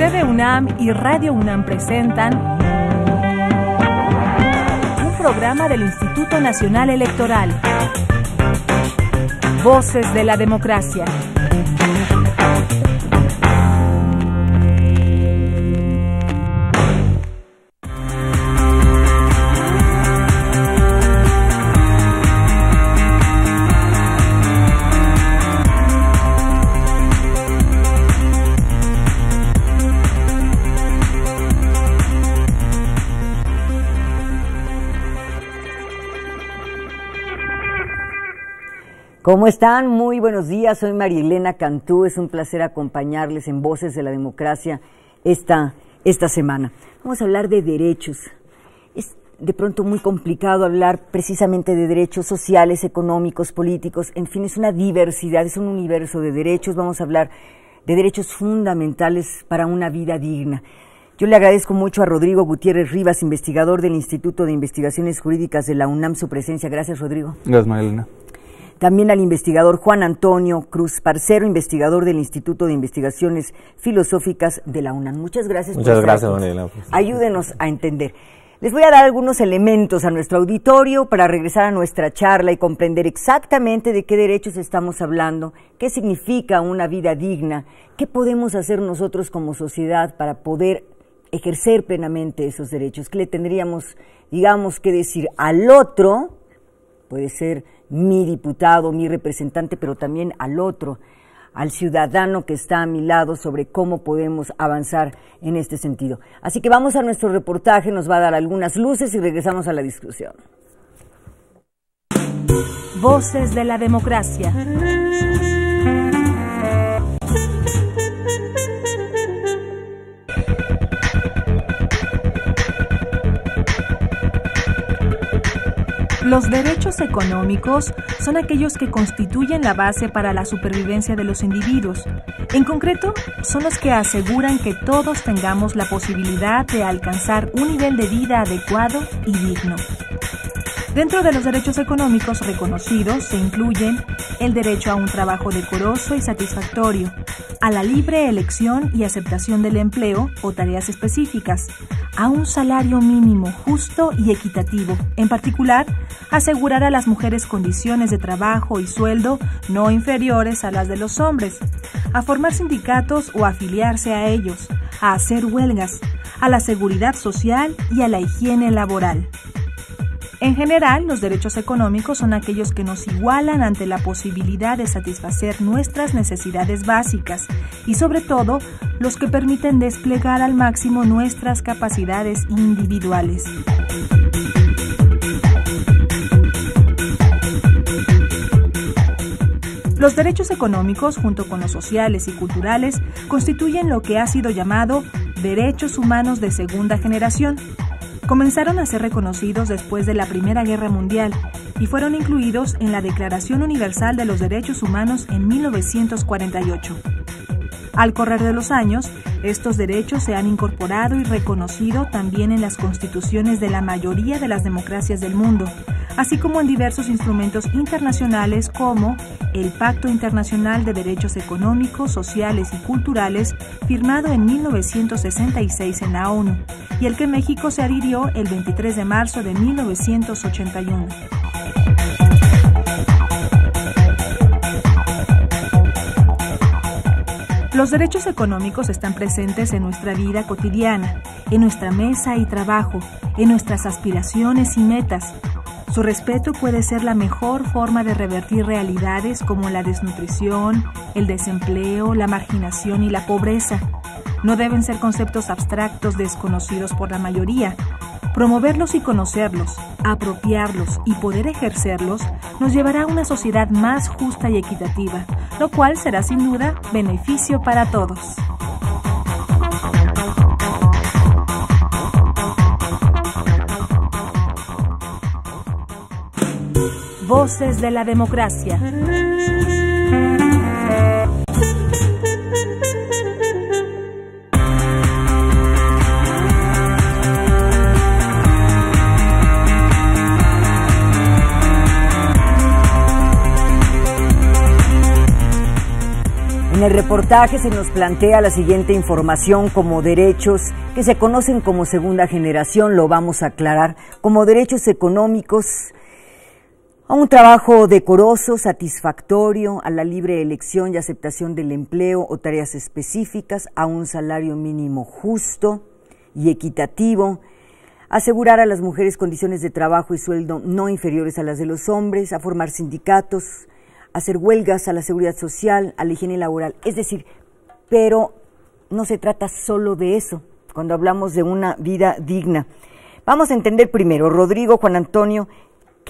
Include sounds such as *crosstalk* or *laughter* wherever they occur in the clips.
TV UNAM y Radio UNAM presentan un programa del Instituto Nacional Electoral. Voces de la Democracia. ¿Cómo están? Muy buenos días. Soy Marielena Cantú. Es un placer acompañarles en Voces de la Democracia esta, esta semana. Vamos a hablar de derechos. Es de pronto muy complicado hablar precisamente de derechos sociales, económicos, políticos. En fin, es una diversidad, es un universo de derechos. Vamos a hablar de derechos fundamentales para una vida digna. Yo le agradezco mucho a Rodrigo Gutiérrez Rivas, investigador del Instituto de Investigaciones Jurídicas de la UNAM, su presencia. Gracias, Rodrigo. Gracias, Marielena. También al investigador Juan Antonio Cruz Parcero, investigador del Instituto de Investigaciones Filosóficas de la UNAM. Muchas gracias. Muchas por gracias, pues. Ayúdenos a entender. Les voy a dar algunos elementos a nuestro auditorio para regresar a nuestra charla y comprender exactamente de qué derechos estamos hablando, qué significa una vida digna, qué podemos hacer nosotros como sociedad para poder ejercer plenamente esos derechos, qué le tendríamos, digamos, que decir al otro, puede ser mi diputado, mi representante, pero también al otro, al ciudadano que está a mi lado sobre cómo podemos avanzar en este sentido. Así que vamos a nuestro reportaje, nos va a dar algunas luces y regresamos a la discusión. Voces de la democracia. Los derechos económicos son aquellos que constituyen la base para la supervivencia de los individuos. En concreto, son los que aseguran que todos tengamos la posibilidad de alcanzar un nivel de vida adecuado y digno. Dentro de los derechos económicos reconocidos se incluyen el derecho a un trabajo decoroso y satisfactorio, a la libre elección y aceptación del empleo o tareas específicas, a un salario mínimo justo y equitativo, en particular, asegurar a las mujeres condiciones de trabajo y sueldo no inferiores a las de los hombres, a formar sindicatos o afiliarse a ellos, a hacer huelgas, a la seguridad social y a la higiene laboral. En general, los derechos económicos son aquellos que nos igualan ante la posibilidad de satisfacer nuestras necesidades básicas y sobre todo los que permiten desplegar al máximo nuestras capacidades individuales. Los derechos económicos, junto con los sociales y culturales, constituyen lo que ha sido llamado derechos humanos de segunda generación, comenzaron a ser reconocidos después de la Primera Guerra Mundial y fueron incluidos en la Declaración Universal de los Derechos Humanos en 1948. Al correr de los años, estos derechos se han incorporado y reconocido también en las constituciones de la mayoría de las democracias del mundo, así como en diversos instrumentos internacionales como el Pacto Internacional de Derechos Económicos, Sociales y Culturales, firmado en 1966 en la ONU, y el que México se adhirió el 23 de marzo de 1981. Los derechos económicos están presentes en nuestra vida cotidiana, en nuestra mesa y trabajo, en nuestras aspiraciones y metas, su respeto puede ser la mejor forma de revertir realidades como la desnutrición, el desempleo, la marginación y la pobreza. No deben ser conceptos abstractos desconocidos por la mayoría. Promoverlos y conocerlos, apropiarlos y poder ejercerlos nos llevará a una sociedad más justa y equitativa, lo cual será sin duda beneficio para todos. Voces de la democracia. En el reportaje se nos plantea la siguiente información como derechos que se conocen como segunda generación, lo vamos a aclarar, como derechos económicos, a un trabajo decoroso, satisfactorio, a la libre elección y aceptación del empleo o tareas específicas, a un salario mínimo justo y equitativo, asegurar a las mujeres condiciones de trabajo y sueldo no inferiores a las de los hombres, a formar sindicatos, a hacer huelgas a la seguridad social, a la higiene laboral. Es decir, pero no se trata solo de eso cuando hablamos de una vida digna. Vamos a entender primero, Rodrigo, Juan Antonio,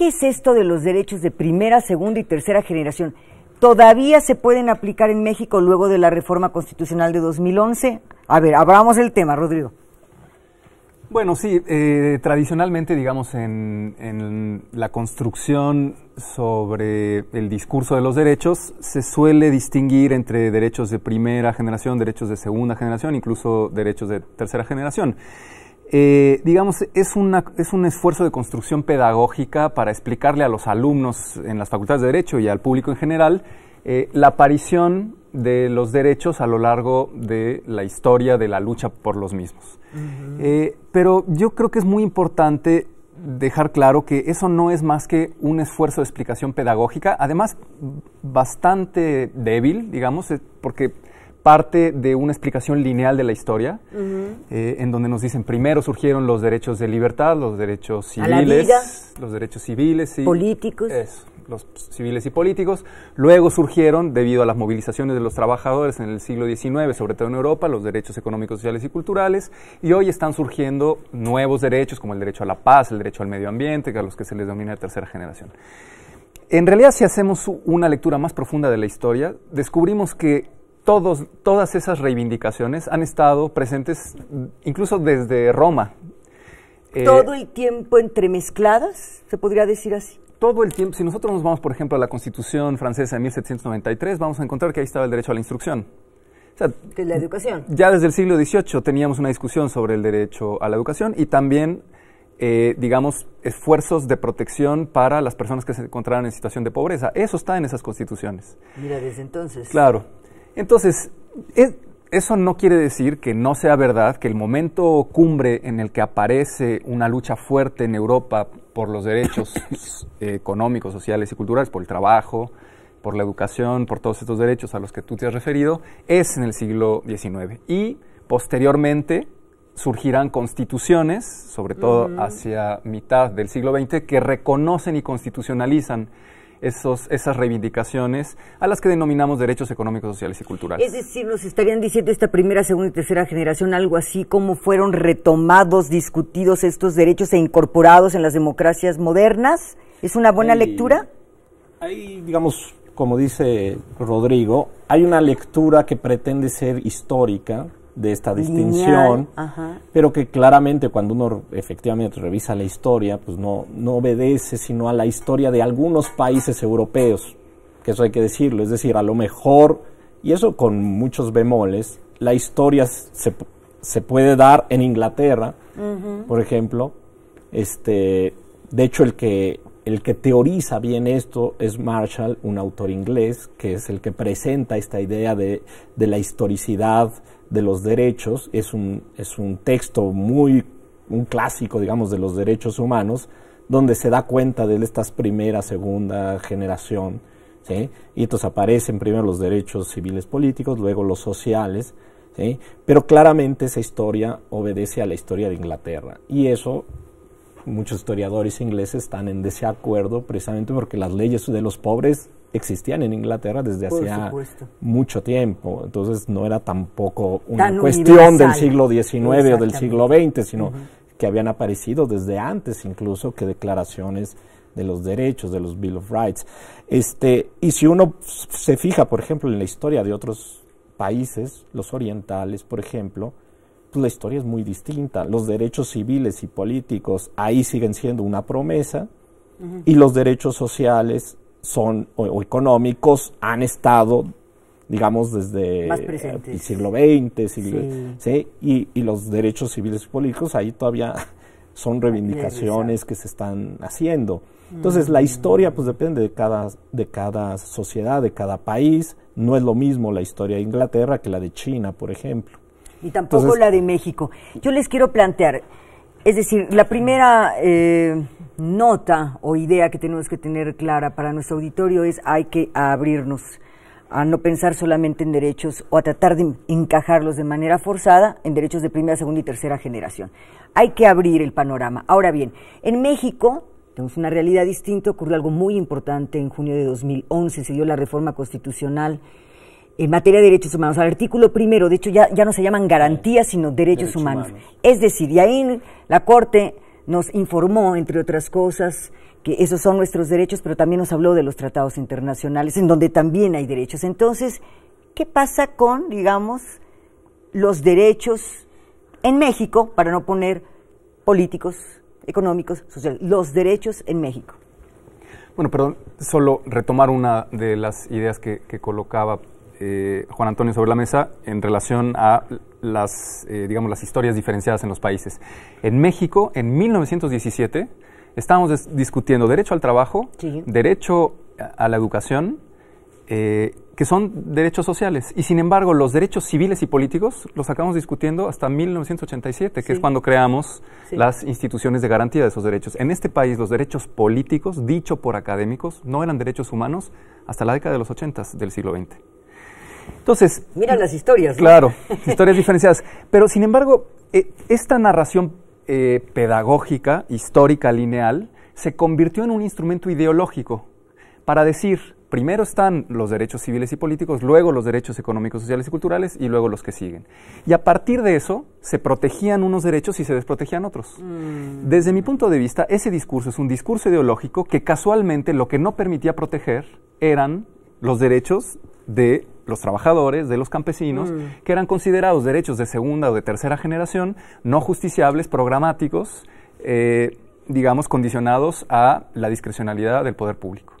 qué es esto de los derechos de primera, segunda y tercera generación? ¿Todavía se pueden aplicar en México luego de la reforma constitucional de 2011? A ver, abramos el tema, Rodrigo. Bueno, sí, eh, tradicionalmente, digamos, en, la construcción sobre el discurso de los derechos, se suele distinguir entre derechos de primera generación, derechos de segunda generación, incluso derechos de tercera generación. Eh, digamos, es, es un esfuerzo de construcción pedagógica para explicarle a los alumnos en las facultades de Derecho y al público en general eh, la aparición de los derechos a lo largo de la historia de la lucha por los mismos. Eh, pero yo creo que es muy importante dejar claro que eso no es más que un esfuerzo de explicación pedagógica, además bastante débil, digamos, porque parte de una explicación lineal de la historia, eh, en donde nos dicen primero surgieron los derechos de libertad, los derechos civiles, los derechos civiles y políticos, los civiles y políticos. Luego surgieron debido a las movilizaciones de los trabajadores en el siglo XIX, sobre todo en Europa, los derechos económicos, sociales y culturales. Y hoy están surgiendo nuevos derechos como el derecho a la paz, el derecho al medio ambiente, que a los que se les domina la tercera generación. En realidad, si hacemos una lectura más profunda de la historia, descubrimos que todas esas reivindicaciones han estado presentes incluso desde Roma. Eh, ¿Todo el tiempo entremezcladas? ¿Se podría decir así? Todo el tiempo. Si nosotros nos vamos, por ejemplo, a la Constitución francesa de 1793, vamos a encontrar que ahí estaba el derecho a la instrucción. la educación. Ya desde el siglo XVIII teníamos una discusión sobre el derecho a la educación y también, eh, digamos, esfuerzos de protección para las personas que se encontraran en situación de pobreza. Eso está en esas constituciones. Mira, desde entonces. Claro. Entonces, eso no quiere decir que no sea verdad que el momento cumbre en el que aparece una lucha fuerte en Europa por los derechos *coughs* eh, económicos, sociales y culturales, por el trabajo, por la educación, por todos estos derechos a los que tú te has referido, es en el siglo XIX. Y posteriormente surgirán constituciones, sobre todo hacia mitad del siglo XX, que reconocen y constitucionalizan esos, esas reivindicaciones a las que denominamos derechos económicos, sociales y culturales. Es decir, nos estarían diciendo esta primera, segunda y tercera generación algo así como fueron retomados, discutidos estos derechos e incorporados en las democracias modernas. ¿Es una buena lectura? Hay, digamos, como dice Rodrigo, hay una lectura que pretende ser histórica, de esta distinción, pero que claramente cuando uno efectivamente revisa la historia, pues no, no obedece sino a la historia de algunos países europeos, que eso hay que decirlo, es decir, a lo mejor, y eso con muchos bemoles, la historia se, se puede dar en Inglaterra, por ejemplo, este, de hecho el que, el que teoriza bien esto es Marshall, un autor inglés, que es el que presenta esta idea de, de la historicidad, de los derechos, es un, es un texto muy, un clásico, digamos, de los derechos humanos, donde se da cuenta de estas primera, segunda generación, Y entonces aparecen primero los derechos civiles políticos, luego los sociales, Pero claramente esa historia obedece a la historia de Inglaterra. Y eso muchos historiadores ingleses están en desacuerdo precisamente porque las leyes de los pobres existían en Inglaterra desde hacía mucho tiempo. Entonces no era tampoco una cuestión del siglo XIX o del siglo XX, sino que habían aparecido desde antes incluso que declaraciones de los derechos, de los Bill of Rights. Este, y si uno se fija, por ejemplo, en la historia de otros países, los orientales, por ejemplo, pues la historia es muy distinta. Los derechos civiles y políticos ahí siguen siendo una promesa y los derechos sociales son o, económicos han estado digamos, desde eh, el siglo XX, Y, los derechos civiles y políticos, ahí todavía *laughs* son reivindicaciones que se están haciendo. Entonces, mm. la historia, pues depende de cada, de cada sociedad, de cada país. No es lo mismo la historia de Inglaterra que la de China, por ejemplo. Y tampoco la de México. Yo les quiero plantear, es decir, la primera eh, nota o idea que tenemos que tener clara para nuestro auditorio es hay que abrirnos a no pensar solamente en derechos o a tratar de encajarlos de manera forzada en derechos de primera, segunda y tercera generación. Hay que abrir el panorama. Ahora bien, en México tenemos una realidad distinta, ocurrió algo muy importante en junio de 2011, se dio la reforma constitucional en materia de derechos humanos, al artículo primero, de hecho ya, no se llaman garantías, sino derechos, humanos. humanos. Es decir, y ahí la Corte nos informó, entre otras cosas, que esos son nuestros derechos, pero también nos habló de los tratados internacionales, en donde también hay derechos. Entonces, ¿qué pasa con, digamos, los derechos en México, para no poner políticos, económicos, sociales, los derechos en México? Bueno, perdón, solo retomar una de las ideas que, que colocaba eh, Juan Antonio sobre la mesa en relación a las, eh, digamos, las historias diferenciadas en los países. En México, en 1917, estábamos discutiendo derecho al trabajo, derecho a la educación, eh, que son derechos sociales. Y sin embargo, los derechos civiles y políticos los acabamos discutiendo hasta 1987, que es cuando creamos las instituciones de garantía de esos derechos. En este país, los derechos políticos, dicho por académicos, no eran derechos humanos hasta la década de los 80 del siglo XX. Entonces. Miran las historias. Claro, *laughs* historias diferenciadas. Pero sin embargo, eh, esta narración eh, pedagógica, histórica, lineal, se convirtió en un instrumento ideológico para decir, primero están los derechos civiles y políticos, luego los derechos económicos, sociales y culturales y luego los que siguen. Y a partir de eso se protegían unos derechos y se desprotegían otros. Mm. Desde mi punto de vista, ese discurso es un discurso ideológico que casualmente lo que no permitía proteger eran los derechos de los trabajadores, de los campesinos, mm. que eran considerados derechos de segunda o de tercera generación, no justiciables, programáticos, eh, digamos, condicionados a la discrecionalidad del poder público.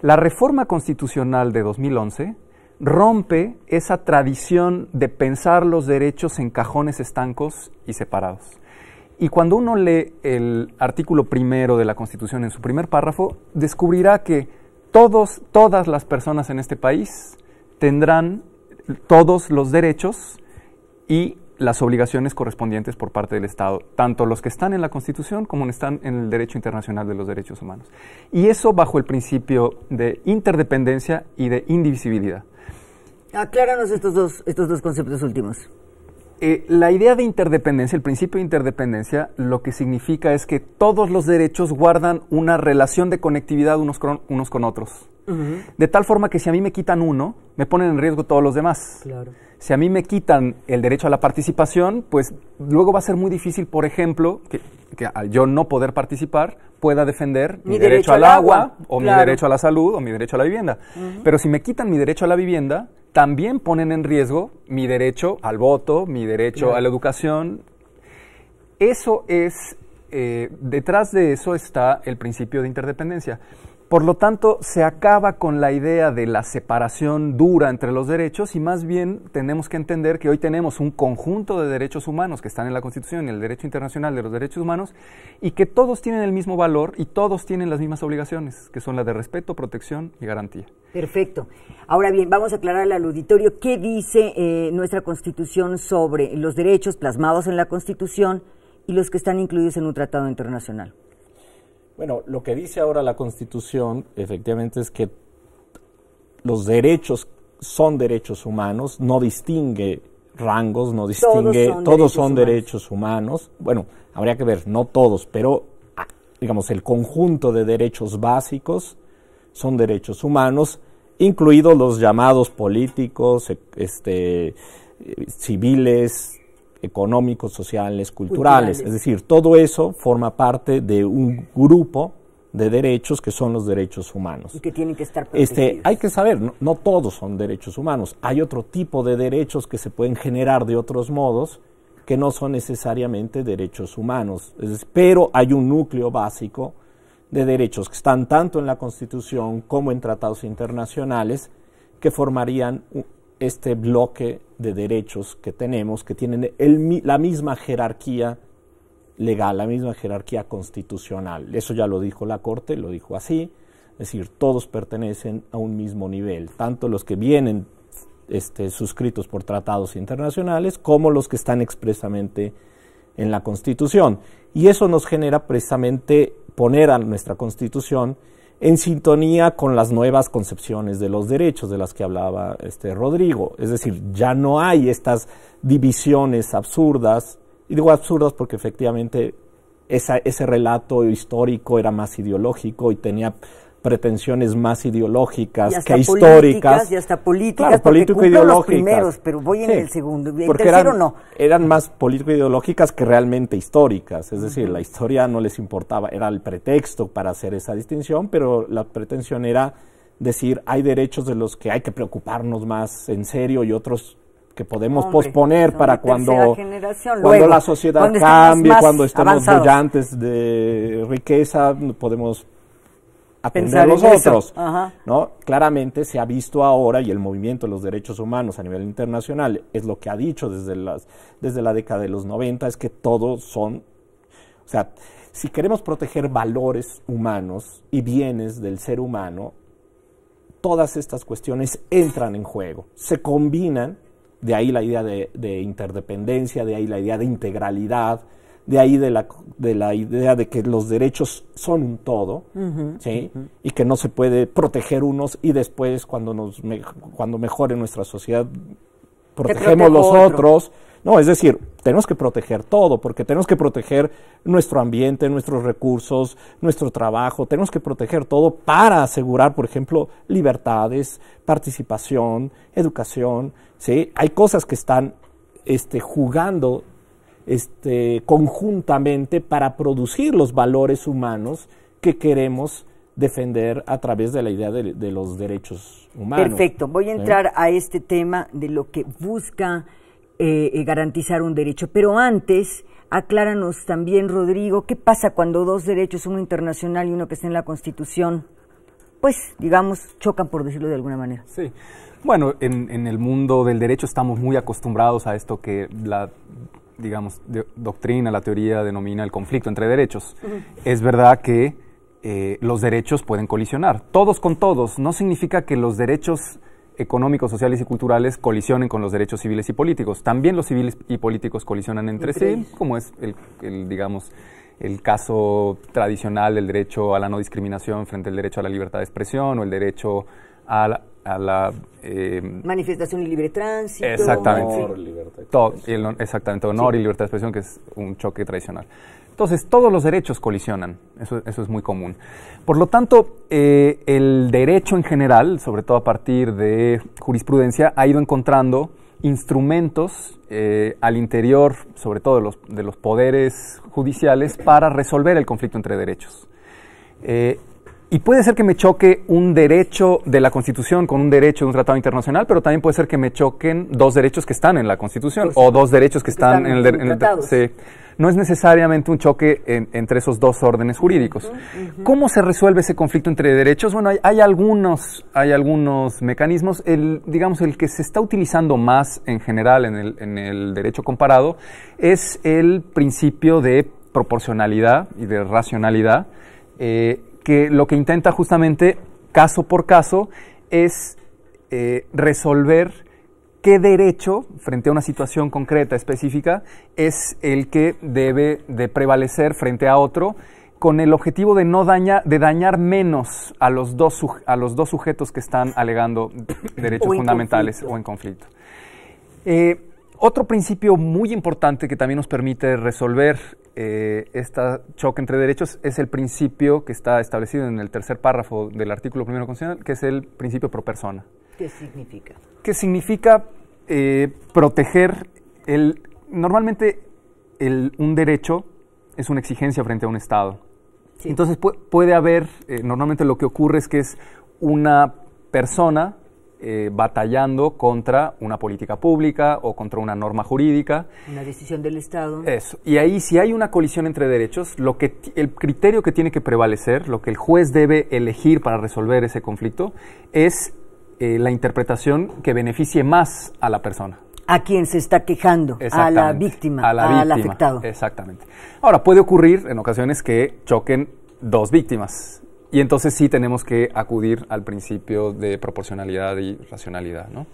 La reforma constitucional de 2011 rompe esa tradición de pensar los derechos en cajones estancos y separados. Y cuando uno lee el artículo primero de la Constitución en su primer párrafo, descubrirá que todos, todas las personas en este país tendrán todos los derechos y las obligaciones correspondientes por parte del Estado, tanto los que están en la Constitución como están en el derecho internacional de los derechos humanos. Y eso bajo el principio de interdependencia y de indivisibilidad. Acláranos estos dos, conceptos últimos. Eh, la idea de interdependencia, el principio de interdependencia, lo que significa es que todos los derechos guardan una relación de conectividad unos con otros. De tal forma que si a mí me quitan uno, me ponen en riesgo todos los demás. Si a mí me quitan el derecho a la participación, pues luego va a ser muy difícil, por ejemplo, que, al yo no poder participar, pueda defender mi, derecho, al agua, o mi derecho a la salud o mi derecho a la vivienda. Pero si me quitan mi derecho a la vivienda, también ponen en riesgo mi derecho al voto, mi derecho a la educación. Eso es, eh, detrás de eso está el principio de interdependencia. Por lo tanto, se acaba con la idea de la separación dura entre los derechos y más bien tenemos que entender que hoy tenemos un conjunto de derechos humanos que están en la Constitución y el derecho internacional de los derechos humanos y que todos tienen el mismo valor y todos tienen las mismas obligaciones, que son las de respeto, protección y garantía. Perfecto. Ahora bien, vamos a aclararle al auditorio qué dice eh, nuestra Constitución sobre los derechos plasmados en la Constitución y los que están incluidos en un tratado internacional. Bueno, lo que dice ahora la Constitución efectivamente es que los derechos son derechos humanos, no distingue rangos, no distingue, todos son, derechos, humanos. derechos humanos. Bueno, habría que ver, no todos, pero ah, digamos, el conjunto de derechos básicos son derechos humanos, incluidos los llamados políticos, e, este, eh, civiles, económicos, sociales, culturales. Es decir, todo eso forma parte de un grupo de derechos que son los derechos humanos. Y que tienen que estar este, protegidos. Este, hay que saber, no, todos son derechos humanos. Hay otro tipo de derechos que se pueden generar de otros modos que no son necesariamente derechos humanos. pero hay un núcleo básico de derechos que están tanto en la Constitución como en tratados internacionales que formarían este bloque de derechos que tenemos, que tienen la misma jerarquía legal, la misma jerarquía constitucional. Eso ya lo dijo la Corte, lo dijo así. Es decir, todos pertenecen a un mismo nivel, tanto los que vienen este, suscritos por tratados internacionales como los que están expresamente en la Constitución. Y eso nos genera precisamente poner a nuestra Constitución en sintonía con las nuevas concepciones de los derechos de las que hablaba este Rodrigo. Es decir, ya no hay estas divisiones absurdas, y digo absurdas porque efectivamente ese relato histórico era más ideológico y tenía pretensiones más ideológicas que históricas. Y hasta políticas, claro, político ideológicas. primeros, pero voy en el segundo. porque eran, no? Eran más político-ideológicas que realmente históricas. Es decir, la historia no les importaba, era el pretexto para hacer esa distinción, pero la pretensión era decir, hay derechos de los que hay que preocuparnos más en serio y otros que podemos posponer para cuando, cuando la sociedad cambie, cuando estemos avanzados. de riqueza, podemos a los otros. ¿no? Claramente se ha visto ahora, y el movimiento de los derechos humanos a nivel internacional es lo que ha dicho desde, las, desde la década de los 90, es que todos son, o sea, si queremos proteger valores humanos y bienes del ser humano, todas estas cuestiones entran en juego, se combinan, de ahí la idea de interdependencia, de ahí la idea de integralidad, de ahí de la, de la idea de que los derechos son un todo, ¿sí? Y que no se puede proteger unos y después cuando, nos cuando mejore nuestra sociedad protegemos los otros. No, es decir, tenemos que proteger todo, porque tenemos que proteger nuestro ambiente, nuestros recursos, nuestro trabajo, tenemos que proteger todo para asegurar, por ejemplo, libertades, participación, educación, ¿sí? Hay cosas que están este, jugando este, conjuntamente para producir los valores humanos que queremos defender a través de la idea de, los derechos humanos. Perfecto, voy a ¿Eh? entrar a este tema de lo que busca eh, eh, garantizar un derecho, pero antes acláranos también, Rodrigo, qué pasa cuando dos derechos, uno internacional y uno que está en la Constitución, pues digamos, chocan por decirlo de alguna manera. Sí. Bueno, en, en el mundo del derecho estamos muy acostumbrados a esto que la digamos, doctrina, la teoría denomina el conflicto entre derechos. Es verdad que eh, los derechos pueden colisionar, todos con todos. No significa que los derechos económicos, sociales y culturales colisionen con los derechos civiles y políticos. También los civiles y políticos colisionan entre sí, como es el, digamos, el caso tradicional del derecho a la no discriminación frente al derecho a la libertad de expresión o el derecho a la, a la... Eh, Manifestación y libre tránsito. Exactamente. Honor, libertad exactamente, honor y libertad de expresión, que es un choque tradicional. Entonces, todos los derechos colisionan, eso, es muy común. Por lo tanto, eh, el derecho en general, sobre todo a partir de jurisprudencia, ha ido encontrando instrumentos eh, al interior, sobre todo de los, poderes judiciales, para resolver el conflicto entre derechos. Y puede ser que me choque un derecho de la Constitución con un derecho de un tratado internacional, pero también puede ser que me choquen dos derechos que están en la Constitución pues, o dos derechos que, están, en el, tratado. Sí. No es necesariamente un choque entre esos dos órdenes jurídicos. ¿Cómo se resuelve ese conflicto entre derechos? Bueno, hay, algunos, hay algunos mecanismos. digamos, el que se está utilizando más en general en el, derecho comparado es el principio de proporcionalidad y de racionalidad. Eh, que lo que intenta justamente, caso por caso, es eh, resolver qué derecho, frente a una situación concreta, específica, es el que debe de prevalecer frente a otro, con el objetivo de no dañar, de dañar menos a los dos, a los dos sujetos que están alegando derechos fundamentales o en conflicto. Eh, otro principio muy importante que también nos permite resolver este choque entre derechos es el principio que está establecido en el tercer párrafo del artículo primero constitucional, que es el principio pro persona. ¿Qué significa? Que significa eh, proteger el... Normalmente un derecho es una exigencia frente a un Estado. Entonces puede haber, eh, normalmente lo que ocurre es que es una persona eh, batallando contra una política pública o contra una norma jurídica. Una decisión del Estado. Eso. Y ahí si hay una colisión entre derechos, lo que el criterio que tiene que prevalecer, lo que el juez debe elegir para resolver ese conflicto, es eh, la interpretación que beneficie más a la persona a quien se está quejando, a la víctima, a la al afectado. Exactamente. Ahora, puede ocurrir en ocasiones que choquen dos víctimas y entonces sí tenemos que acudir al principio de proporcionalidad y racionalidad, ¿no?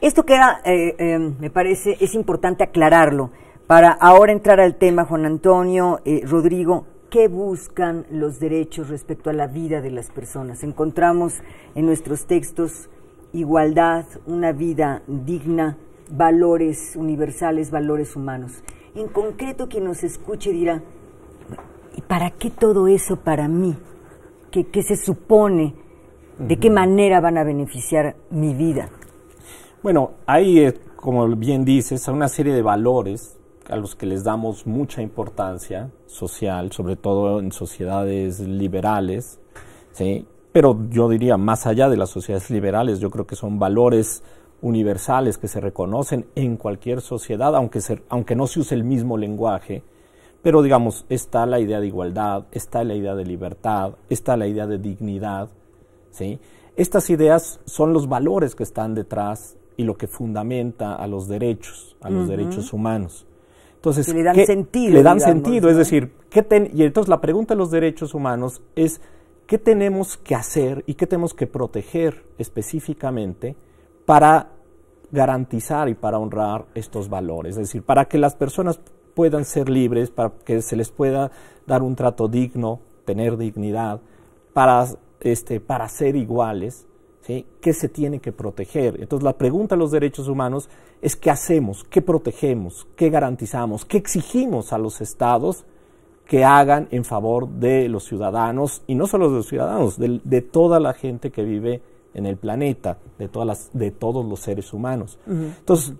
Esto queda, eh, eh, me parece, es importante aclararlo. Para ahora entrar al tema, Juan Antonio, eh, Rodrigo, ¿qué buscan los derechos respecto a la vida de las personas? Encontramos en nuestros textos igualdad, una vida digna, valores universales, valores humanos. En concreto, quien nos escuche dirá, ¿y para qué todo eso para mí? que, se supone, de qué manera van a beneficiar mi vida. Bueno, hay, como bien dices, una serie de valores a los que les damos mucha importancia social, sobre todo en sociedades liberales, ¿sí? pero yo diría más allá de las sociedades liberales, yo creo que son valores universales que se reconocen en cualquier sociedad, aunque, aunque no se use el mismo lenguaje, pero digamos, está la idea de igualdad, está la idea de libertad, está la idea de dignidad. ¿sí? Estas ideas son los valores que están detrás y lo que fundamenta a los derechos, a los derechos humanos. Entonces, que le dan sentido. Le dan sentido, es decir, ¿qué ten, y entonces la pregunta de los derechos humanos es qué tenemos que hacer y qué tenemos que proteger específicamente para garantizar y para honrar estos valores, es decir, para que las personas puedan ser libres, para que se les pueda dar un trato digno, tener dignidad, para, este, para ser iguales, ¿Qué se tiene que proteger? Entonces la pregunta de los derechos humanos es ¿qué hacemos? ¿Qué protegemos? ¿Qué garantizamos? ¿Qué exigimos a los estados que hagan en favor de los ciudadanos, y no solo de los ciudadanos, de, toda la gente que vive en el planeta, de, todas las, de todos los seres humanos? Entonces,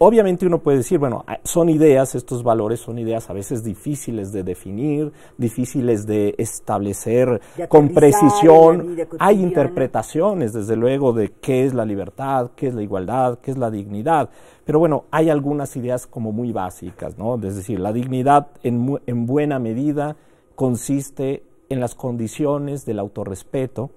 Obviamente uno puede decir, bueno, ah, son ideas, estos valores son ideas a veces difíciles de definir, difíciles de establecer con precisión. Hay interpretaciones, desde luego, de qué es la libertad, qué es la igualdad, qué es la dignidad. Pero bueno, hay algunas ideas como muy básicas, ¿no? Es decir, la dignidad en, en buena medida consiste en las condiciones del autorrespeto,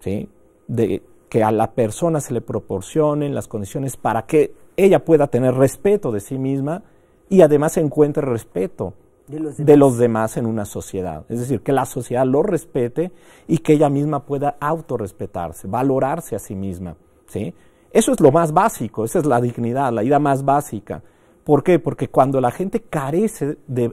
¿sí? De que a la persona se le proporcionen las condiciones para que ella pueda tener respeto de sí misma y además encuentre respeto de los, demás en una sociedad. Es decir, que la sociedad lo respete y que ella misma pueda autorrespetarse, valorarse a sí misma. ¿sí? Eso es lo más básico, esa es la dignidad, la idea más básica. ¿Por qué? Porque cuando la gente carece de,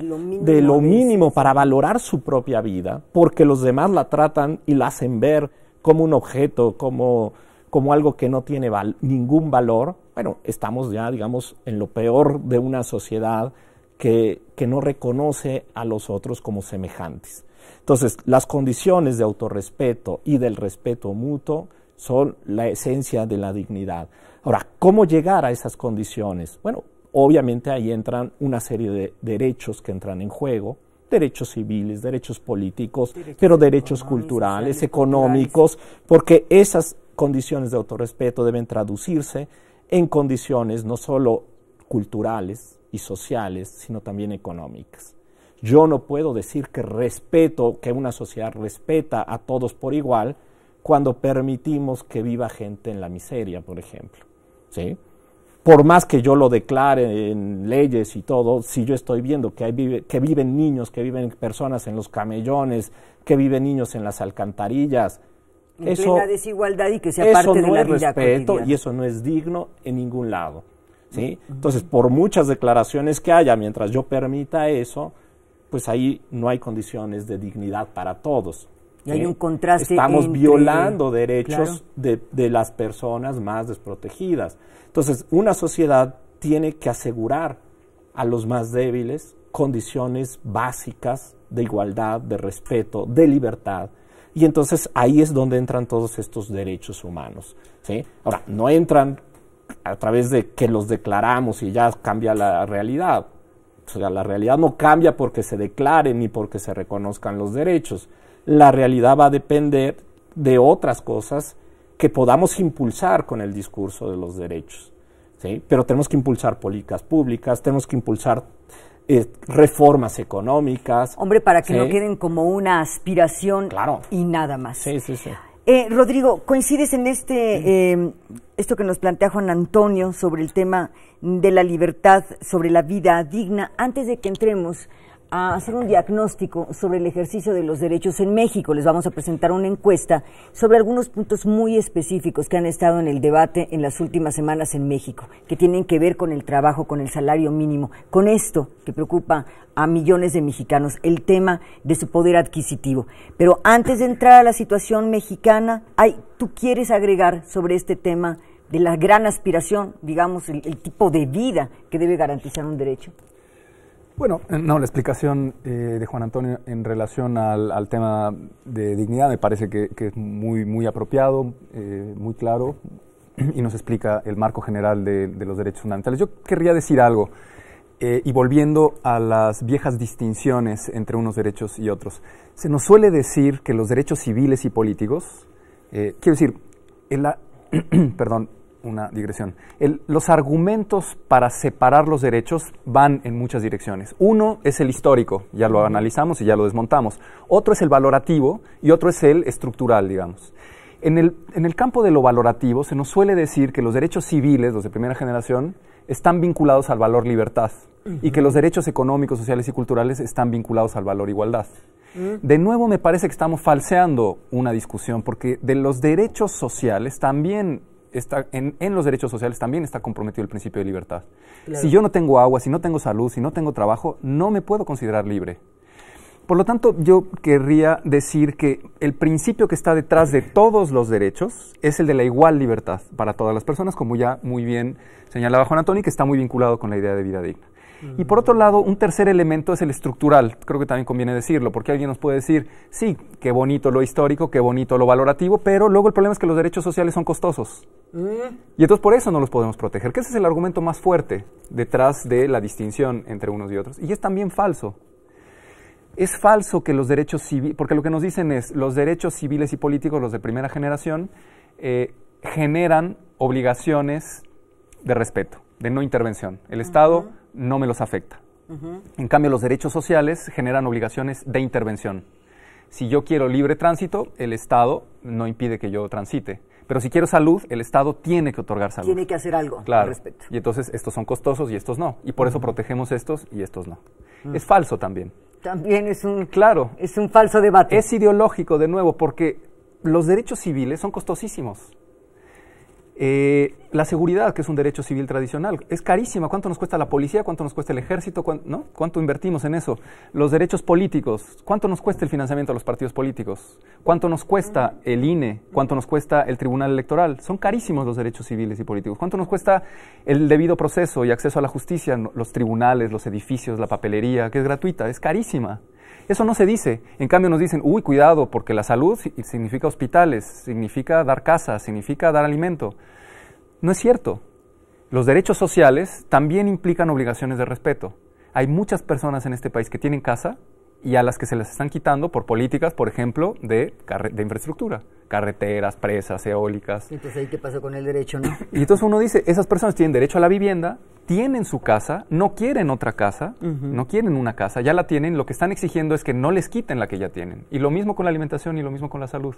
lo mínimo para valorar su propia vida, porque los demás la tratan y la hacen ver como un objeto, como como algo que no tiene ningún valor, bueno, estamos ya, digamos, en lo peor de una sociedad que, no reconoce a los otros como semejantes. Entonces, las condiciones de autorrespeto y del respeto mutuo son la esencia de la dignidad. Ahora, ¿cómo llegar a esas condiciones? Bueno, obviamente ahí entran una serie de derechos que entran en juego, derechos civiles, derechos políticos, pero derechos culturales, económicos, porque esas condiciones de autorrespeto deben traducirse en condiciones no solo culturales y sociales, sino también económicas. Yo no puedo decir que respeto, que una sociedad respeta a todos por igual, cuando permitimos que viva gente en la miseria, por ejemplo. ¿Sí? Por más que yo lo declare en leyes y todo, si yo estoy viendo que, hay que viven niños, que viven personas en los camellones, que viven niños en las alcantarillas, eso, plena desigualdad y que se parte de la es respeto y eso no es digno en ningún lado. ¿sí? Entonces, por muchas declaraciones que haya, mientras yo permita eso, pues ahí no hay condiciones de dignidad para todos. Y hay un contraste. Estamos violando derechos de, de las personas más desprotegidas. Entonces, una sociedad tiene que asegurar a los más débiles condiciones básicas de igualdad, de respeto, de libertad y entonces ahí es donde entran todos estos derechos humanos. ¿sí? Ahora, no entran a través de que los declaramos y ya cambia la realidad. O sea, la realidad no cambia porque se declaren ni porque se reconozcan los derechos. La realidad va a depender de otras cosas que podamos impulsar con el discurso de los derechos. ¿sí? Pero tenemos que impulsar políticas públicas, tenemos que impulsar eh, reformas económicas. Hombre, para que no queden como una aspiración y nada más. Sí, eh, Rodrigo, ¿coincides en este, em, esto que nos plantea Juan Antonio sobre el tema de la libertad, sobre la vida digna? Antes de que entremos a hacer un diagnóstico sobre el ejercicio de los derechos en México. Les vamos a presentar una encuesta sobre algunos puntos muy específicos que han estado en el debate en las últimas semanas en México, que tienen que ver con el trabajo, con el salario mínimo, con esto que preocupa a millones de mexicanos, el tema de su poder adquisitivo. Pero antes de entrar a la situación mexicana, ¿tú quieres agregar sobre este tema? de la gran aspiración, digamos, el tipo de vida que debe garantizar un derecho. Bueno, eh, no, la explicación eh, de Juan Antonio en relación al, tema de dignidad me parece que, es muy, muy apropiado, eh, muy claro, y nos explica el marco general de, los derechos fundamentales. Yo querría decir algo, y volviendo a las viejas distinciones entre unos derechos y otros. Se nos suele decir que los derechos civiles y políticos, quiero decir, la... *clears throat* perdón, una digresión. los argumentos para separar los derechos van en muchas direcciones. Uno es el histórico, ya lo analizamos y ya lo desmontamos. Otro es el valorativo y otro es el estructural, digamos. En el, en el campo de lo valorativo se nos suele decir que los derechos civiles, los de primera generación, están vinculados al valor libertad y que los derechos económicos, sociales y culturales están vinculados al valor igualdad. Mm. De nuevo me parece que estamos falseando una discusión porque de los derechos sociales también está en, los derechos sociales también está comprometido el principio de libertad. Si yo no tengo agua, si no tengo salud, si no tengo trabajo, no me puedo considerar libre. Por lo tanto, yo querría decir que el principio que está detrás de todos los derechos es el de la igual libertad para todas las personas, como ya muy bien señalaba Juan Antonio, que está muy vinculado con la idea de vida digna. Y por otro lado, un tercer elemento es el estructural, creo que también conviene decirlo, porque alguien nos puede decir, sí, qué bonito lo histórico, qué bonito lo valorativo, pero luego el problema es que los derechos sociales son costosos. Mm. Y entonces por eso no los podemos proteger, que ese es el argumento más fuerte detrás de la distinción entre unos y otros. Y es también falso. Es falso que los derechos civiles, porque lo que nos dicen es, los derechos civiles y políticos, los de primera generación, eh, generan obligaciones de respeto de no intervención. El Estado no me los afecta. En cambio, los derechos sociales generan obligaciones de intervención. Si yo quiero libre tránsito, el Estado no impide que yo transite. Pero si quiero salud, el Estado tiene que otorgar salud. Tiene que hacer algo al respecto. Y entonces estos son costosos y estos no. Y por eso protegemos estos y estos no. Mm. Es falso también. También es un, claro, es un falso debate. Es ideológico, de nuevo, porque los derechos civiles son costosísimos. Eh, la seguridad, que es un derecho civil tradicional, es carísima. ¿Cuánto nos cuesta la policía? ¿Cuánto nos cuesta el ejército? ¿Cuánto invertimos en eso? Los derechos políticos. ¿Cuánto nos cuesta el financiamiento a los partidos políticos? ¿Cuánto nos cuesta el INE? ¿Cuánto nos cuesta el Tribunal Electoral? Son carísimos los derechos civiles y políticos. ¿Cuánto nos cuesta el debido proceso y acceso a la justicia? Los tribunales, los edificios, la papelería, que es gratuita, es carísima. Eso no se dice. En cambio nos dicen, uy, cuidado, porque la salud significa hospitales, significa dar casa, significa dar alimento. No es cierto. Los derechos sociales también implican obligaciones de respeto. Hay muchas personas en este país que tienen casa, y a las que se las están quitando por políticas, por ejemplo, de, de infraestructura, carreteras, presas, eólicas. Entonces ahí qué pasa con el derecho, ¿no? Y entonces uno dice, esas personas tienen derecho a la vivienda, tienen su casa, no quieren otra casa, no quieren una casa, ya la tienen, lo que están exigiendo es que no les quiten la que ya tienen. Y lo mismo con la alimentación y lo mismo con la salud.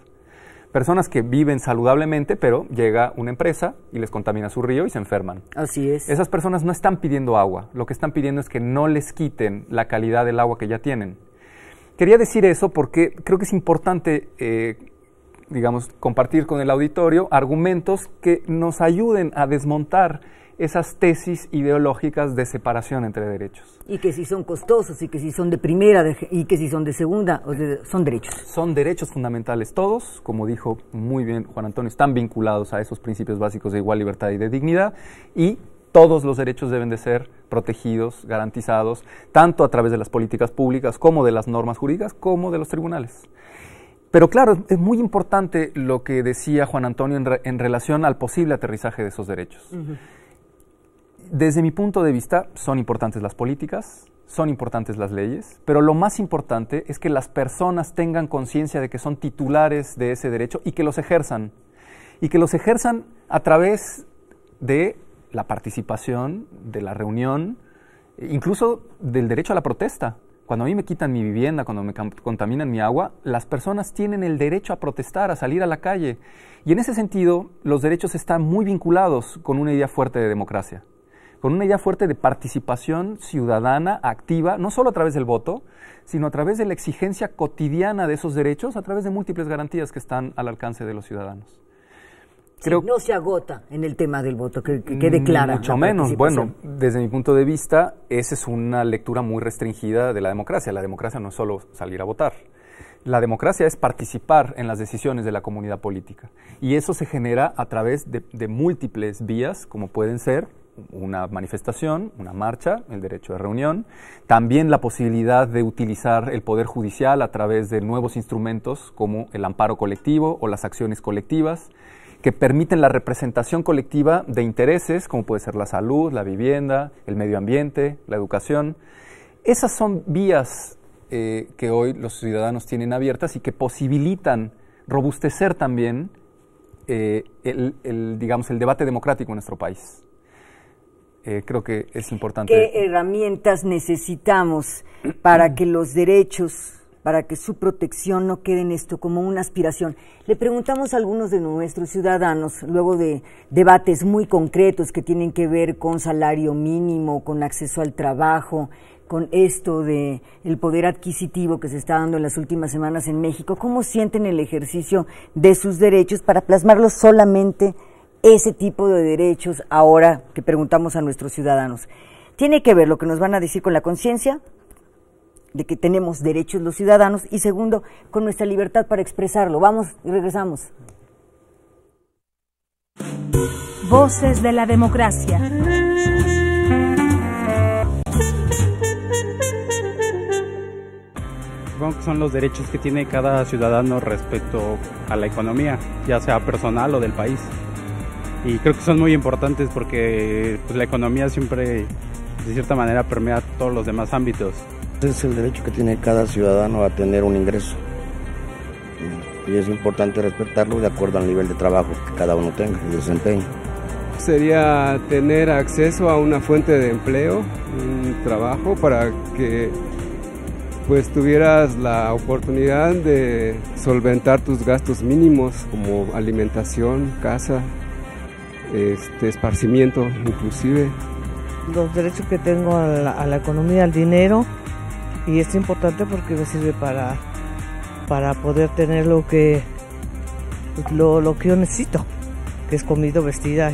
Personas que viven saludablemente, pero llega una empresa y les contamina su río y se enferman. Así es. Esas personas no están pidiendo agua, lo que están pidiendo es que no les quiten la calidad del agua que ya tienen. Quería decir eso porque creo que es importante, eh, digamos, compartir con el auditorio argumentos que nos ayuden a desmontar esas tesis ideológicas de separación entre derechos. Y que si son costosos, y que si son de primera, y que si son de segunda, son derechos. Son derechos fundamentales todos, como dijo muy bien Juan Antonio, están vinculados a esos principios básicos de igual libertad y de dignidad, y todos los derechos deben de ser protegidos, garantizados, tanto a través de las políticas públicas como de las normas jurídicas, como de los tribunales. Pero claro, es muy importante lo que decía Juan Antonio en, relación al posible aterrizaje de esos derechos. Desde mi punto de vista, son importantes las políticas, son importantes las leyes, pero lo más importante es que las personas tengan conciencia de que son titulares de ese derecho y que los ejerzan. Y que los ejerzan a través de la participación, de la reunión, incluso del derecho a la protesta. Cuando a mí me quitan mi vivienda, cuando me contaminan mi agua, las personas tienen el derecho a protestar, a salir a la calle. Y en ese sentido, los derechos están muy vinculados con una idea fuerte de democracia, con una idea fuerte de participación ciudadana activa, no solo a través del voto, sino a través de la exigencia cotidiana de esos derechos, a través de múltiples garantías que están al alcance de los ciudadanos no se agota en el tema del voto, que, que quede mm, Mucho menos. Bueno, desde mi punto de vista, esa es una lectura muy restringida de la democracia. La democracia no es solo salir a votar. La democracia es participar en las decisiones de la comunidad política. Y eso se genera a través de múltiples vías, como pueden ser una manifestación, una marcha, el derecho de reunión, también la posibilidad de utilizar el poder judicial a través de nuevos instrumentos como el amparo colectivo o las acciones colectivas, que permiten la representación colectiva de intereses, como puede ser la salud, la vivienda, el medio ambiente, la educación. Esas son vías eh, que hoy los ciudadanos tienen abiertas y que posibilitan robustecer también eh, el, digamos, el debate democrático en nuestro país. Eh, creo que es importante. ¿Qué herramientas necesitamos para que los derechos para que su protección no quede en esto como una aspiración. Le preguntamos a algunos de nuestros ciudadanos, luego de debates muy concretos que tienen que ver con salario mínimo, con acceso al trabajo, con esto de poder adquisitivo que se está dando en las últimas semanas en México, cómo sienten el ejercicio de sus derechos para plasmarlos solamente ese tipo de derechos ahora que preguntamos a nuestros ciudadanos. Tiene que ver lo que nos van a decir con la conciencia, de que tenemos derechos los ciudadanos y segundo, con nuestra libertad para expresarlo. Vamos y regresamos. Voces de la democracia. Supongo que son los derechos que tiene cada ciudadano respecto a la economía, ya sea personal o del país. Y creo que son muy importantes porque pues, la economía siempre, de cierta manera, permea todos los demás ámbitos. Este es el derecho que tiene cada ciudadano a tener un ingreso. Y es importante respetarlo de acuerdo al nivel de trabajo que cada uno tenga y desempeño. Sería tener acceso a una fuente de empleo, un trabajo para que pues tuvieras la oportunidad de solventar tus gastos mínimos como alimentación, casa, este, esparcimiento inclusive. Los derechos que tengo a la economía, al dinero, y es importante porque me sirve para, para poder tener lo que, lo, que yo necesito, que es comida, vestida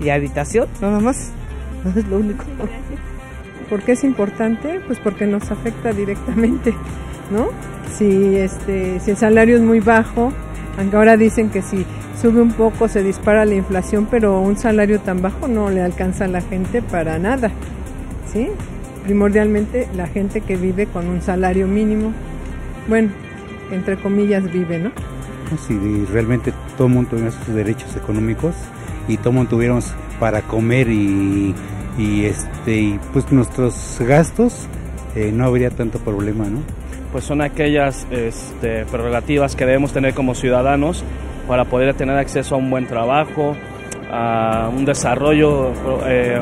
y, habitación, nada más. *laughs* Es lo único. ¿Por qué es importante? Pues porque nos afecta directamente, *laughs* ¿no? Si, este, si el salario es muy bajo, aunque ahora dicen que si sube un poco se dispara la inflación, pero un salario tan bajo no le alcanza a la gente para nada, ¿sí? primordialmente la gente que vive con un salario mínimo. Bueno, entre comillas vive, ¿no? Pues sí, realmente todo el mundo tuviera sus derechos económicos y todo el mundo tuvimos para comer y, este pues nuestros gastos eh, no habría tanto problema, ¿no? Pues son aquellas este, prerrogativas que debemos tener como ciudadanos para poder tener acceso a un buen trabajo, a un desarrollo eh,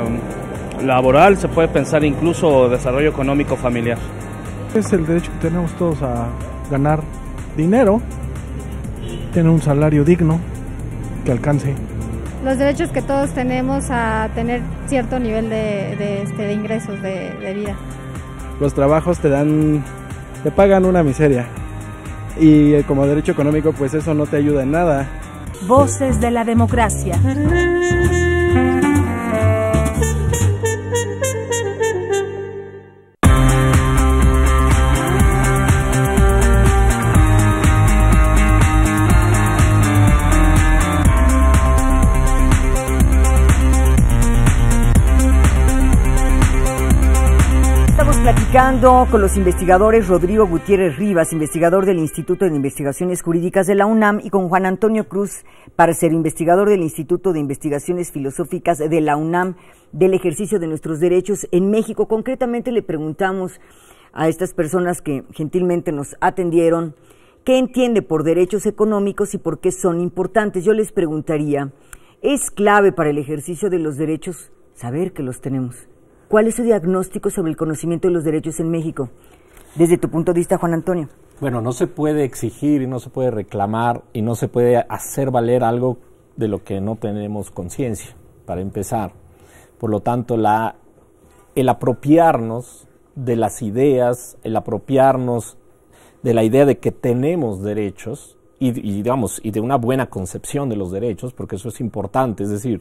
laboral, se puede pensar incluso desarrollo económico familiar. Es el derecho que tenemos todos a ganar dinero, tener un salario digno que alcance. Los derechos que todos tenemos a tener cierto nivel de, este, ingresos, de, de vida. Los trabajos te dan, te pagan una miseria. Y eh, como derecho económico, pues eso no te ayuda en nada. Voces de la democracia. con los investigadores Rodrigo Gutiérrez Rivas, investigador del Instituto de Investigaciones Jurídicas de la UNAM, y con Juan Antonio Cruz, para ser investigador del Instituto de Investigaciones Filosóficas de la UNAM, del ejercicio de nuestros derechos en México. Concretamente le preguntamos a estas personas que gentilmente nos atendieron qué entiende por derechos económicos y por qué son importantes. Yo les preguntaría, ¿es clave para el ejercicio de los derechos saber que los tenemos? ¿Cuál es su diagnóstico sobre el conocimiento de los derechos en México? Desde tu punto de vista, Juan Antonio. Bueno, no se puede exigir y no se puede reclamar y no se puede hacer valer algo de lo que no tenemos conciencia, para empezar. Por lo tanto, la, el apropiarnos de las ideas, el apropiarnos de la idea de que tenemos derechos y digamos, y de una buena concepción de los derechos, porque eso es importante, es decir,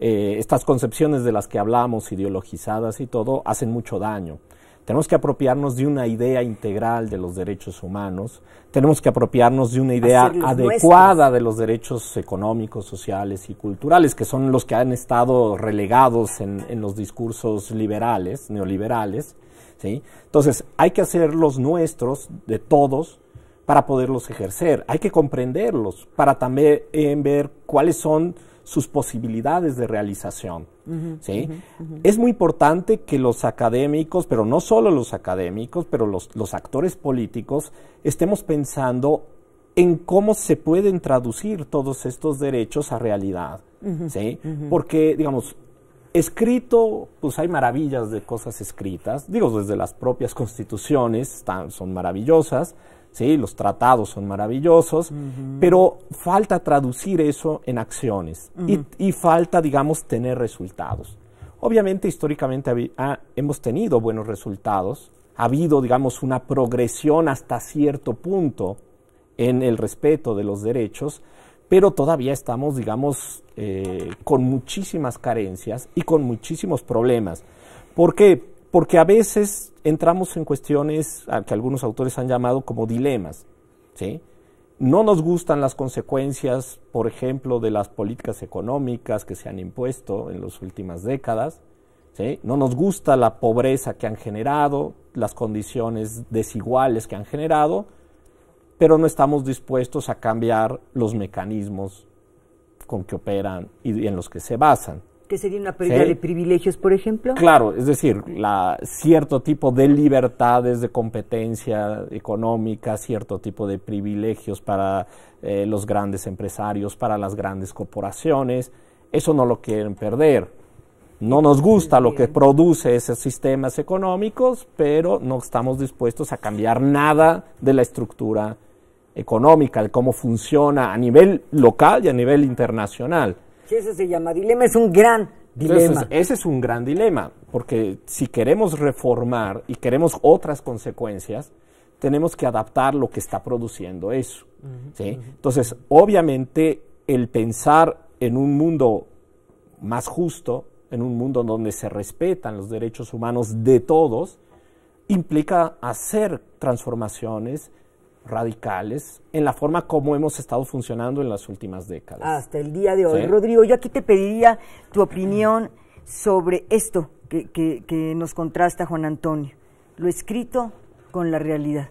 eh, estas concepciones de las que hablamos, ideologizadas y todo, hacen mucho daño. Tenemos que apropiarnos de una idea integral de los derechos humanos, tenemos que apropiarnos de una idea adecuada de los derechos económicos, sociales y culturales, que son los que han estado relegados en, los discursos liberales, neoliberales. ¿sí? Entonces, hay que hacerlos nuestros de todos para poderlos ejercer, hay que comprenderlos, para también ver cuáles son sus posibilidades de realización. Es muy importante que los académicos, pero no solo los académicos, pero los, actores políticos, estemos pensando en cómo se pueden traducir todos estos derechos a realidad. Porque, digamos, escrito, pues hay maravillas de cosas escritas, digo, desde las propias constituciones son maravillosas, ¿sí? Los tratados son maravillosos, pero falta traducir eso en acciones y, falta, digamos, tener resultados. Obviamente, históricamente ah, hemos tenido buenos resultados, ha habido, digamos, una progresión hasta cierto punto en el respeto de los derechos, pero todavía estamos, digamos, eh, con muchísimas carencias y con muchísimos problemas. ¿Por qué? porque a veces entramos en cuestiones que algunos autores han llamado como dilemas. No nos gustan las consecuencias, por ejemplo, de las políticas económicas que se han impuesto en las últimas décadas. No nos gusta la pobreza que han generado, las condiciones desiguales que han generado, pero no estamos dispuestos a cambiar los mecanismos con que operan y en los que se basan sería una pérdida de privilegios, por ejemplo. Claro, es decir, la, cierto tipo de libertades de competencia económica, cierto tipo de privilegios para eh, los grandes empresarios, para las grandes corporaciones, eso no lo quieren perder. No nos gusta lo que produce esos sistemas económicos, pero no estamos dispuestos a cambiar nada de la estructura económica, de cómo funciona a nivel local y a nivel internacional. Sí, se llama dilema, es un gran dilema. ese es un gran dilema, porque si queremos reformar y queremos otras consecuencias, tenemos que adaptar lo que está produciendo eso. Entonces, obviamente, el pensar en un mundo más justo, en un mundo donde se respetan los derechos humanos de todos, implica hacer transformaciones radicales en la forma como hemos estado funcionando en las últimas décadas. Hasta el día de hoy. Rodrigo, yo aquí te pediría tu opinión sobre esto que, nos contrasta Juan Antonio, lo escrito con la realidad.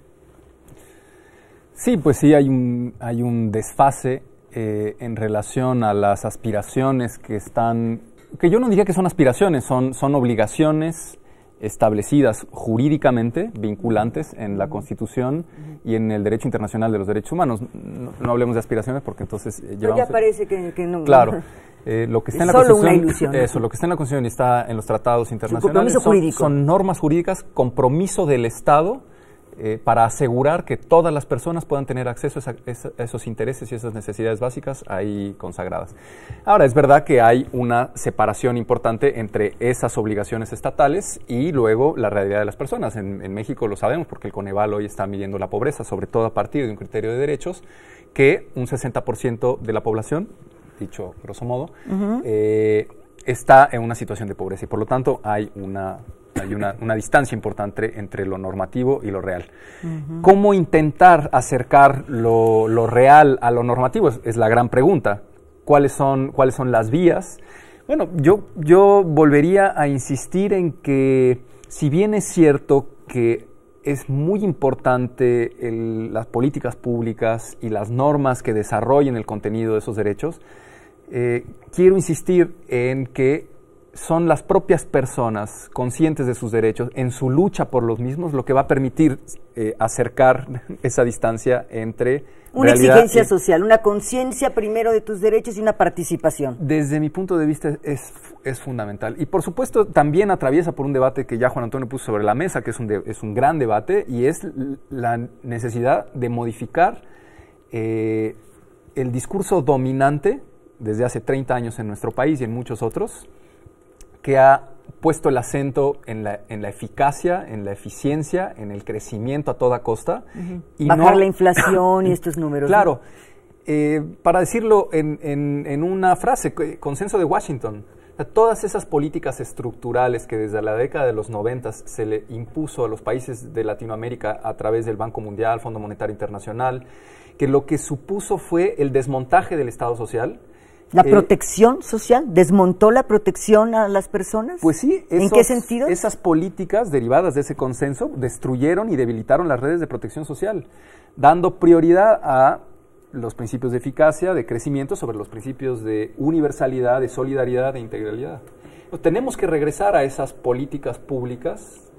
Sí, pues sí, hay un, hay un desfase eh, en relación a las aspiraciones que están, que yo no diría que son aspiraciones, son, son obligaciones establecidas jurídicamente, vinculantes en la Constitución y en el derecho internacional de los derechos humanos. No, hablemos de aspiraciones porque entonces eh, que, no. Claro. Eh, lo que *laughs* está en la Constitución, eso, lo que está en la Constitución y está en los tratados internacionales son, son, normas jurídicas, compromiso del Estado eh, para asegurar que todas las personas puedan tener acceso a, esos intereses y esas necesidades básicas ahí consagradas. Ahora, es verdad que hay una separación importante entre esas obligaciones estatales y luego la realidad de las personas. En, México lo sabemos porque el Coneval hoy está midiendo la pobreza, sobre todo a partir de un criterio de derechos, que un 60% de la población, dicho grosso modo, eh, está en una situación de pobreza y por lo tanto hay una hay una, distancia importante entre lo normativo y lo real. ¿Cómo intentar acercar lo, real a lo normativo? Es, la gran pregunta. ¿Cuáles son, ¿Cuáles son las vías? Bueno, yo, yo volvería a insistir en que si bien es cierto que es muy importante las políticas públicas y las normas que desarrollen el contenido de esos derechos, eh, quiero insistir en que son las propias personas conscientes de sus derechos en su lucha por los mismos lo que va a permitir eh, acercar *laughs* esa distancia entre una exigencia social, una conciencia primero de tus derechos y una participación. Desde mi punto de vista es, es, fundamental. Y por supuesto también atraviesa por un debate que ya Juan Antonio puso sobre la mesa, que es un, es un gran debate, y es la necesidad de modificar eh, el discurso dominante desde hace 30 años en nuestro país y en muchos otros, que ha puesto el acento en la, en la eficacia, en la eficiencia, en el crecimiento a toda costa. y Bajar la inflación y *coughs* estos números. Claro. Eh, para decirlo en, una frase, eh, consenso de Washington, todas esas políticas estructurales que desde la década de los 90 se le impuso a los países de Latinoamérica a través del Banco Mundial, Fondo Monetario Internacional, que lo que supuso fue el desmontaje del Estado Social, ¿La eh, protección social? ¿Desmontó la protección a las personas? Pues sí. ¿En qué sentido? Esas políticas derivadas de ese consenso destruyeron y debilitaron las redes de protección social, dando prioridad a los principios de eficacia, de crecimiento, sobre los principios de universalidad, de solidaridad, de integralidad. tenemos que regresar a esas políticas públicas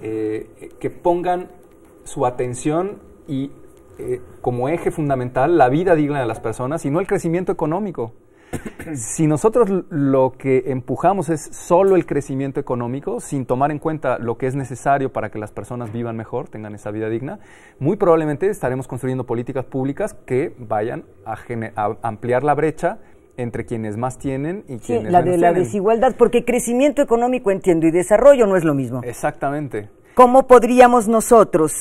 eh, que pongan su atención y eh, como eje fundamental la vida digna de las personas y no el crecimiento económico. *clears throat* si nosotros lo que empujamos es solo el crecimiento económico, sin tomar en cuenta lo que es necesario para que las personas vivan mejor, tengan esa vida digna, muy probablemente estaremos construyendo políticas públicas que vayan a, ampliar la brecha entre quienes más tienen y sí, la de la desigualdad, porque crecimiento económico entiendo y desarrollo no es lo mismo. Exactamente. ¿Cómo podríamos nosotros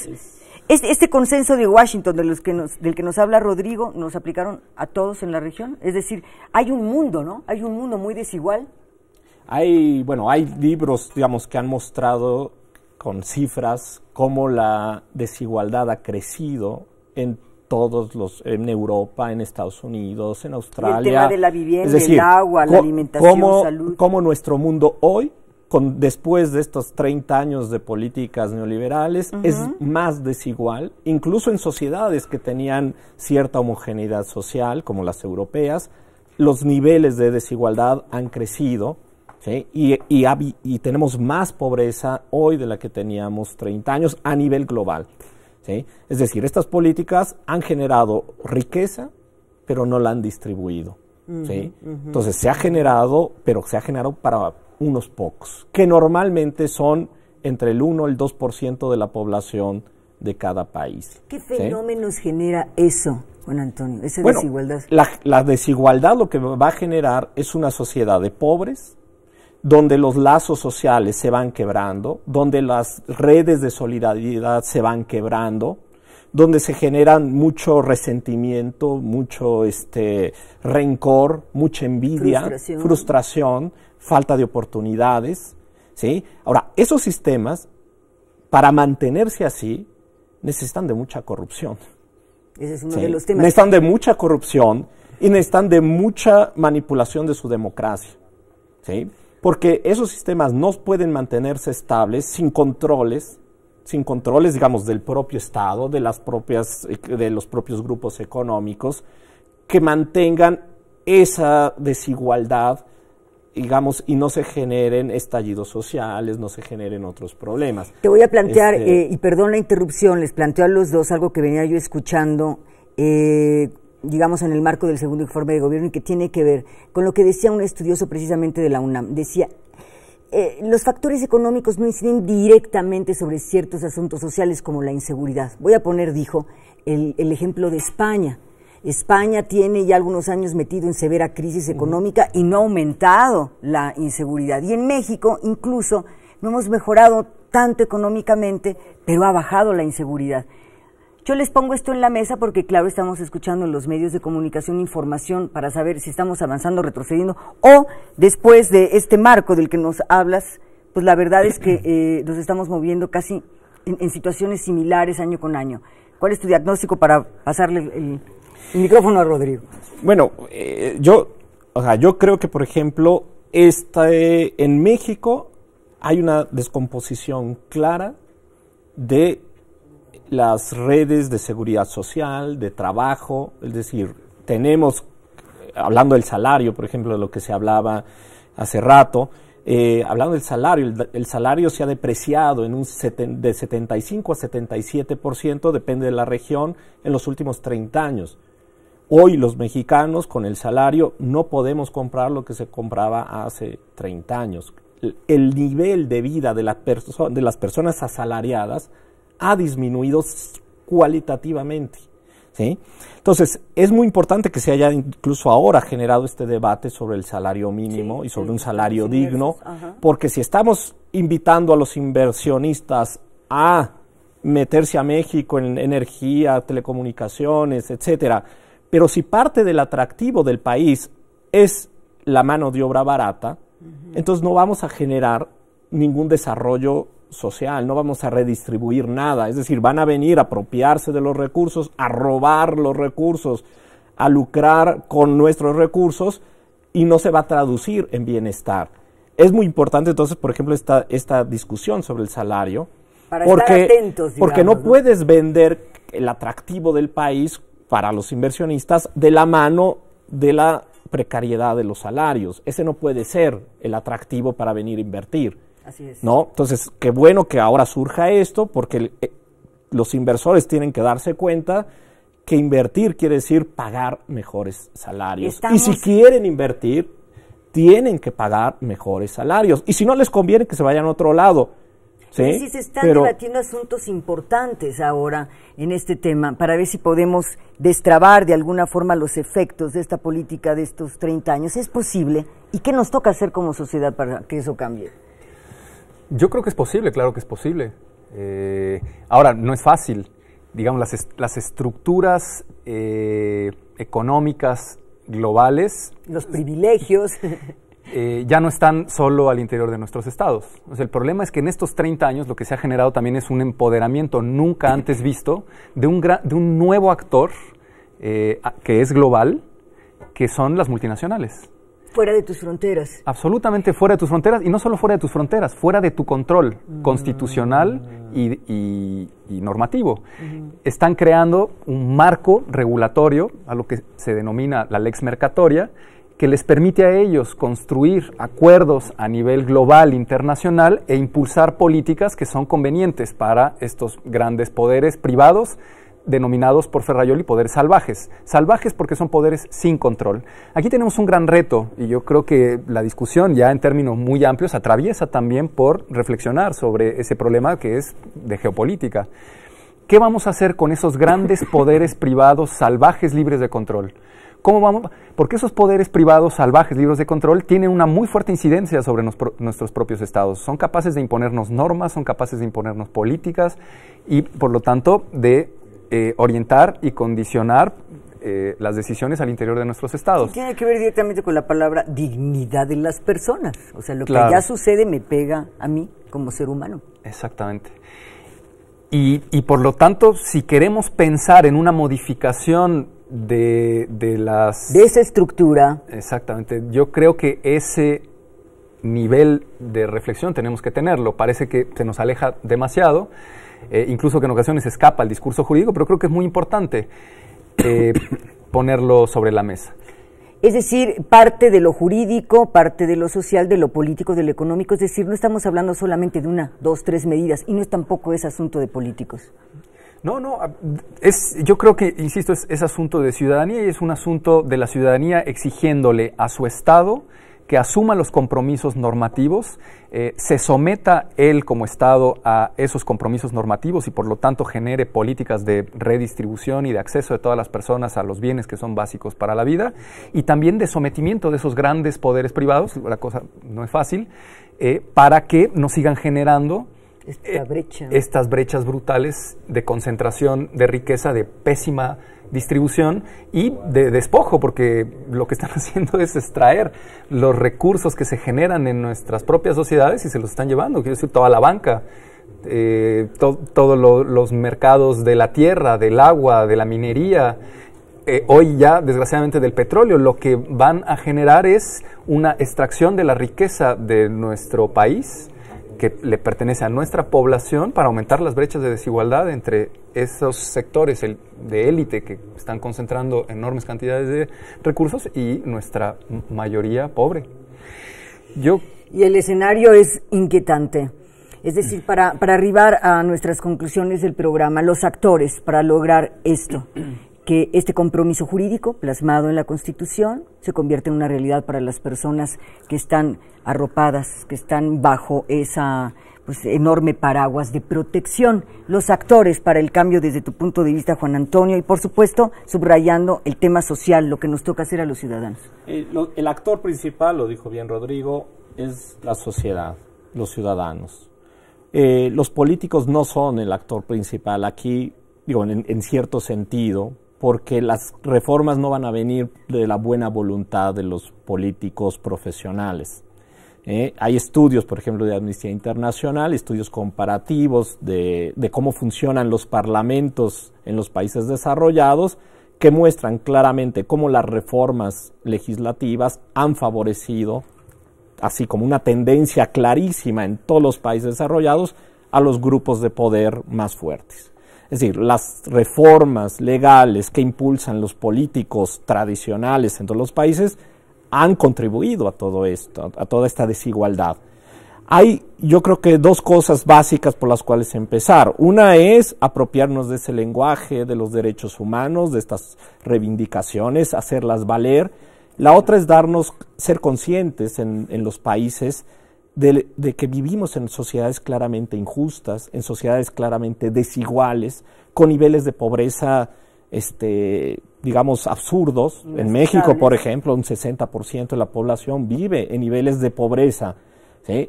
este, este, consenso de Washington de los que del que nos habla Rodrigo nos aplicaron a todos en la región. Es decir, hay un mundo, ¿no? Hay un mundo muy desigual. Hay, bueno, hay libros, digamos, que han mostrado con cifras cómo la desigualdad ha crecido en todos los, en Europa, en Estados Unidos, en Australia. el tema de la vivienda, el agua, la alimentación, salud. Cómo nuestro mundo hoy después de estos 30 años de políticas neoliberales es más desigual, incluso en sociedades que tenían cierta homogeneidad social, como las europeas, los niveles de desigualdad han crecido y, tenemos más pobreza hoy de la que teníamos 30 años a nivel global. Es decir, estas políticas han generado riqueza, pero no la han distribuido. Entonces se ha generado, pero se ha generado para unos pocos, que normalmente son entre el 1 y el 2% de la población de cada país. ¿Qué fenómenos genera eso, Juan Antonio? Esa bueno, desigualdad. La, desigualdad lo que va a generar es una sociedad de pobres, donde los lazos sociales se van quebrando, donde las redes de solidaridad se van quebrando, donde se generan mucho resentimiento, mucho este rencor, mucha envidia, frustración falta de oportunidades. ¿sí? Ahora, esos sistemas, para mantenerse así, necesitan de mucha corrupción. Ese es uno de los temas. Necesitan de mucha corrupción y necesitan de mucha manipulación de su democracia. ¿sí? Porque esos sistemas no pueden mantenerse estables sin controles sin controles, digamos, del propio Estado, de, las propias, eh, de los propios grupos económicos, que mantengan esa desigualdad digamos, y no se generen estallidos sociales, no se generen otros problemas. Te voy a plantear, este, eh, y perdón la interrupción, les planteo a los dos algo que venía yo escuchando, eh, digamos, en el marco del segundo informe de gobierno y que tiene que ver con lo que decía un estudioso precisamente de la UNAM. Decía, eh, los factores económicos no inciden directamente sobre ciertos asuntos sociales como la inseguridad. Voy a poner, dijo, el, el ejemplo de España. España tiene ya algunos años metido en severa crisis económica y no ha aumentado la inseguridad. Y en México incluso no hemos mejorado tanto económicamente, pero ha bajado la inseguridad. Yo les pongo esto en la mesa porque, claro, estamos escuchando en los medios de comunicación información para saber si estamos avanzando, retrocediendo, o después de este marco del que nos hablas, pues la verdad es que *clears throat* eh, nos estamos moviendo casi en, en, situaciones similares año con año. ¿Cuál es tu diagnóstico para pasarle el, Micrófono a Rodrigo. Bueno, eh, yo, yo creo que, por ejemplo, este, en México hay una descomposición clara de las redes de seguridad social, de trabajo, es decir, tenemos, hablando del salario, por ejemplo, de lo que se hablaba hace rato, eh, hablando del salario, el, salario se ha depreciado en un de 75 a 77%, depende de la región, en los últimos 30 años. Hoy los mexicanos con el salario no podemos comprar lo que se compraba hace 30 años. El nivel de vida de, las personas asalariadas ha disminuido cualitativamente. ¿sí? Entonces, es muy importante que se haya incluso ahora generado este debate sobre el salario mínimo y sobre un salario digno, porque si estamos invitando a los inversionistas a meterse a México en energía, telecomunicaciones, etcétera, pero si parte del atractivo del país es la mano de obra barata, entonces no vamos a generar ningún desarrollo social, no vamos a redistribuir nada. Es decir, van a venir a apropiarse de los recursos, a robar los recursos, a lucrar con nuestros recursos y no se va a traducir en bienestar. Es muy importante entonces, por ejemplo, esta, esta discusión sobre el salario. Para porque, estar atentos, porque no puedes vender el atractivo del país para los inversionistas de la mano de la precariedad de los salarios. Ese no puede ser el atractivo para venir a invertir. Así es. ¿no? Entonces, qué bueno que ahora surja esto, porque eh, los inversores tienen que darse cuenta que invertir quiere decir pagar mejores salarios. Y si quieren invertir, tienen que pagar mejores salarios. Y si no les conviene, que se vayan a otro lado. ¿Sí? se están debatiendo asuntos importantes ahora en este tema para ver si podemos destrabar de alguna forma los efectos de esta política de estos 30 años. ¿Es posible? ¿Y qué nos toca hacer como sociedad para que eso cambie? Yo creo que es posible, claro que es posible. Eh, ahora, no es fácil. Digamos, las, las estructuras eh, económicas globales. Los privilegios. *laughs* Eh, ya no están solo al interior de nuestros estados. el problema es que en estos 30 años lo que se ha generado también es un empoderamiento nunca antes visto de un, nuevo actor eh, que es global, que son las multinacionales. Fuera de tus fronteras. Absolutamente fuera de tus fronteras, y no solo fuera de tus fronteras, fuera de tu control constitucional mm. y, normativo. Están creando un marco regulatorio a lo que se denomina la lex mercatoria, que les permite a ellos construir acuerdos a nivel global, internacional e impulsar políticas que son convenientes para estos grandes poderes privados denominados por Ferrayoli poderes salvajes. Salvajes porque son poderes sin control. Aquí tenemos un gran reto y yo creo que la discusión ya en términos muy amplios atraviesa también por reflexionar sobre ese problema que es de geopolítica. ¿Qué vamos a hacer con esos grandes poderes privados salvajes libres de control? ¿Cómo vamos? Porque esos poderes privados salvajes, libros de control, tienen una muy fuerte incidencia sobre nuestros propios estados. Son capaces de imponernos normas, son capaces de imponernos políticas y, por lo tanto, de eh, orientar y condicionar eh, las decisiones al interior de nuestros estados. tiene que ver directamente con la palabra dignidad de las personas. O sea, lo que ya sucede me pega a mí como ser humano. Exactamente. Y, y por lo tanto, si queremos pensar en una modificación de, las... De esa estructura. Exactamente. Yo creo que ese nivel de reflexión tenemos que tenerlo. Parece que se nos aleja demasiado, eh, incluso que en ocasiones escapa el discurso jurídico, pero creo que es muy importante eh, *coughs* ponerlo sobre la mesa. Es decir, parte de lo jurídico, parte de lo social, de lo político, de lo económico. Es decir, no estamos hablando solamente de una, dos, tres medidas y no es tampoco ese asunto de políticos. No, no, ah, yo creo que, insisto, es, asunto de ciudadanía y es un asunto de la ciudadanía exigiéndole a su Estado que asuma los compromisos normativos, eh, se someta él como Estado a esos compromisos normativos y por lo tanto genere políticas de redistribución y de acceso de todas las personas a los bienes que son básicos para la vida y también de sometimiento de esos grandes poderes privados, la cosa no es fácil, eh, para que no sigan generando eh, estas brechas brutales de concentración de riqueza, de pésima distribución y de despojo, porque lo que están *laughs* haciendo es extraer los recursos que se generan en nuestras propias sociedades y se los están llevando, quiero decir, toda la banca. Eh, todos los mercados de la tierra, del agua, de la minería, eh, hoy ya desgraciadamente del petróleo, lo que van a generar es una extracción de la riqueza de nuestro país que le pertenece a nuestra población para aumentar las brechas de desigualdad entre esos sectores de élite que están concentrando enormes cantidades de recursos y nuestra mayoría pobre. Yo y el escenario es inquietante. Es decir, para, para arribar a nuestras conclusiones del programa, los actores para lograr esto que este compromiso jurídico plasmado en la Constitución se convierte en una realidad para las personas que están arropadas, que están bajo esa pues, enorme paraguas de protección. Los actores para el cambio desde tu punto de vista, Juan Antonio, y por supuesto subrayando el tema social, lo que nos toca hacer a los ciudadanos. Eh, el actor principal, lo dijo bien Rodrigo, es la sociedad, los ciudadanos. Eh, los políticos no son el actor principal aquí, digo, en cierto sentido, porque las reformas no van a venir de la buena voluntad de los políticos profesionales. ¿eh? hay estudios, por ejemplo, de Amnistía Internacional, estudios comparativos de, cómo funcionan los parlamentos en los países desarrollados, que muestran claramente cómo las reformas legislativas han favorecido, así como una tendencia clarísima en todos los países desarrollados, a los grupos de poder más fuertes. Es decir, las reformas legales que impulsan los políticos tradicionales en todos los países han contribuido a todo esto, a toda esta desigualdad. Hay, yo creo que dos cosas básicas por las cuales empezar. Una es apropiarnos de ese lenguaje, de los derechos humanos, de estas reivindicaciones, hacerlas valer. La otra es darnos, ser conscientes en, en los países de, que vivimos en sociedades claramente injustas, en sociedades claramente desiguales, con niveles de pobreza, este, digamos, absurdos. En México, por ejemplo, un 60% de la población vive en niveles de pobreza. y,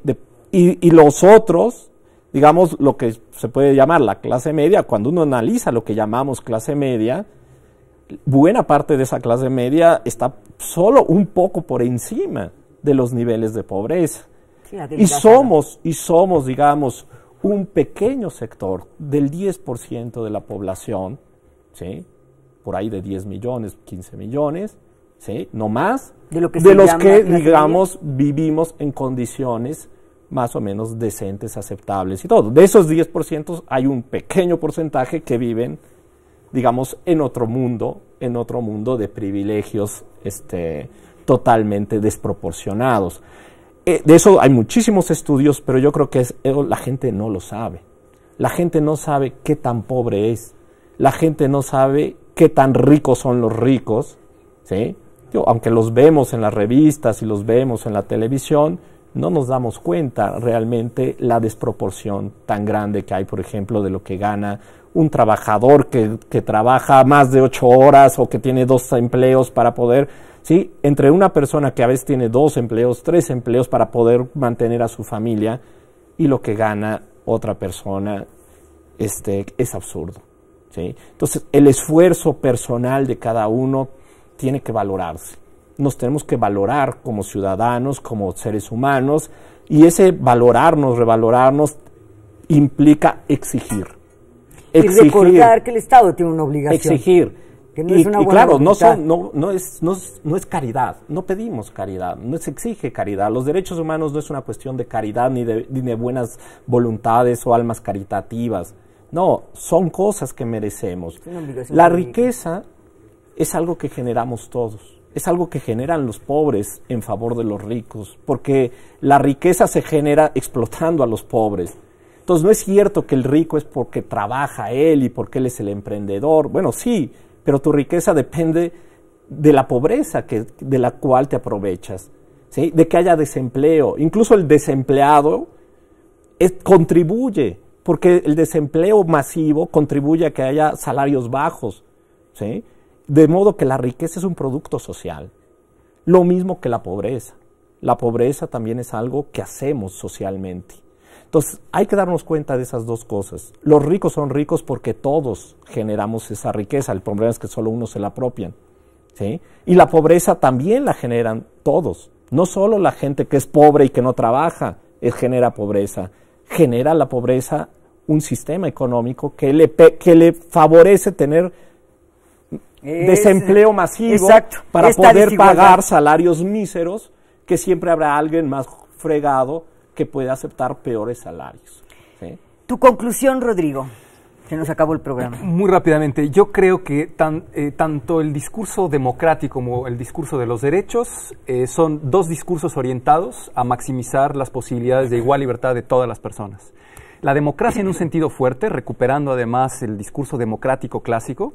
y los otros, digamos, lo que se puede llamar la clase media, cuando uno analiza lo que llamamos clase media, buena parte de esa clase media está solo un poco por encima de los niveles de pobreza. Y somos, y somos, digamos, un pequeño sector del 10% de la población, ¿sí? por ahí de 10 millones, 15 millones, ¿sí? no más, de, los que, digamos, vivimos en condiciones más o menos decentes, aceptables y todo. De esos 10% hay un pequeño porcentaje que viven, digamos, en otro mundo, en otro mundo de privilegios este, totalmente desproporcionados. Eh, de eso hay muchísimos estudios, pero yo creo que es, eh, la gente no lo sabe. La gente no sabe qué tan pobre es. La gente no sabe qué tan ricos son los ricos. ¿sí? Yo, aunque los vemos en las revistas y los vemos en la televisión, no nos damos cuenta realmente la desproporción tan grande que hay, por ejemplo, de lo que gana un trabajador que trabaja más de ocho horas o que tiene dos empleos para poder ¿sí? Entre una persona que a veces tiene dos empleos, tres empleos para poder mantener a su familia y lo que gana otra persona este, es absurdo. ¿sí? Entonces, el esfuerzo personal de cada uno tiene que valorarse. Nos tenemos que valorar como ciudadanos, como seres humanos, y ese valorarnos, revalorarnos, implica exigir. exigir recordar que el Estado tiene una obligación. Exigir y, claro, no, es, es caridad, no pedimos caridad, no se exige caridad. Los derechos humanos no es una cuestión de caridad ni de, ni de buenas voluntades o almas caritativas. No, son cosas que merecemos. La riqueza es algo que generamos todos, es algo que generan los pobres en favor de los ricos, porque la riqueza se genera explotando a los pobres. Entonces no es cierto que el rico es porque trabaja él y porque él es el emprendedor. Bueno, sí, pero tu riqueza depende de la pobreza que, de la cual te aprovechas, ¿sí? de que haya desempleo. Incluso el desempleado contribuye, porque el desempleo masivo contribuye a que haya salarios bajos. De modo que la riqueza es un producto social, lo mismo que la pobreza. La pobreza también es algo que hacemos socialmente. Entonces, hay que darnos cuenta de esas dos cosas. Los ricos son ricos porque todos generamos esa riqueza, el problema es que solo unos se la apropian. Y la pobreza también la generan todos, no solo la gente que es pobre y que no trabaja eh, genera pobreza, genera la pobreza un sistema económico que le, que le favorece tener desempleo masivo para poder pagar salarios míseros que siempre habrá alguien más fregado que puede aceptar peores salarios. Tu conclusión, Rodrigo. Se nos acabó el programa. Muy rápidamente, yo creo que eh, tanto el discurso democrático como el discurso de los derechos eh, son dos discursos orientados a maximizar las posibilidades de igual libertad de todas las personas. La democracia en un sentido fuerte, recuperando además el discurso democrático clásico,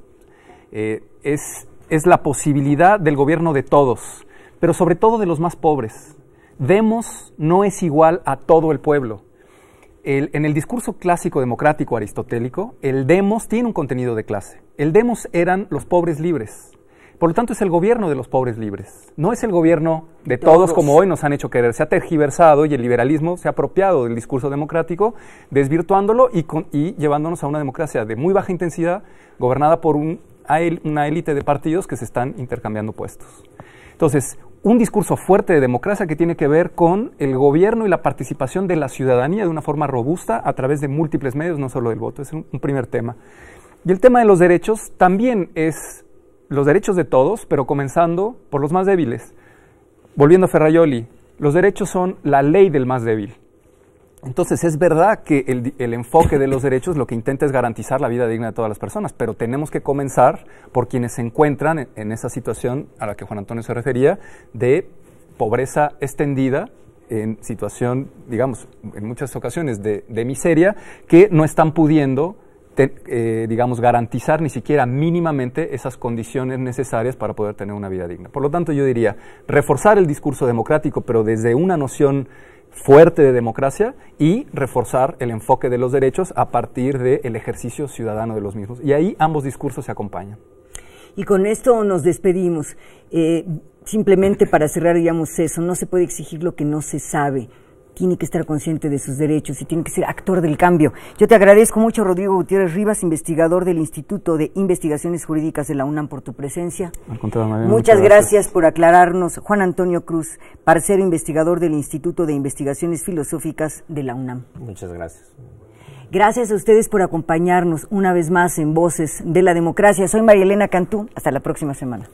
eh, es, es la posibilidad del gobierno de todos, pero sobre todo de los más pobres, Demos no es igual a todo el pueblo. en el discurso clásico democrático aristotélico, el demos tiene un contenido de clase. El demos eran los pobres libres. Por lo tanto, es el gobierno de los pobres libres. No es el gobierno de todos, como hoy nos han hecho querer. Se ha tergiversado y el liberalismo se ha apropiado del discurso democrático, desvirtuándolo y, llevándonos a una democracia de muy baja intensidad, gobernada por una élite de partidos que se están intercambiando puestos. Entonces, un discurso fuerte de democracia que tiene que ver con el gobierno y la participación de la ciudadanía de una forma robusta a través de múltiples medios, no solo del voto. Es un, primer tema. Y el tema de los derechos también es los derechos de todos, pero comenzando por los más débiles. Volviendo a Ferraioli, los derechos son la ley del más débil. Entonces es verdad que el, enfoque de los derechos lo que intenta es garantizar la vida digna de todas las personas, pero tenemos que comenzar por quienes se encuentran en, esa situación a la que Juan Antonio se refería, de pobreza extendida, en situación, digamos, en muchas ocasiones de, miseria, que no están pudiendo eh, digamos, garantizar ni siquiera mínimamente esas condiciones necesarias para poder tener una vida digna. Por lo tanto, yo diría, reforzar el discurso democrático, pero desde una noción fuerte de democracia y reforzar el enfoque de los derechos a partir del ejercicio ciudadano de los mismos. Y ahí ambos discursos se acompañan. Y con esto nos despedimos. Eh, simplemente para cerrar, digamos eso, no se puede exigir lo que no se sabe tiene que estar consciente de sus derechos y tiene que ser actor del cambio. Yo te agradezco mucho, Rodrigo Gutiérrez Rivas, investigador del Instituto de Investigaciones Jurídicas de la UNAM, por tu presencia. Al contrario, muchas, gracias. por aclararnos. Juan Antonio Cruz, parcero investigador del Instituto de Investigaciones Filosóficas de la UNAM. Muchas gracias. Gracias a ustedes por acompañarnos una vez más en Voces de la Democracia. Soy María Elena Cantú. Hasta la próxima semana.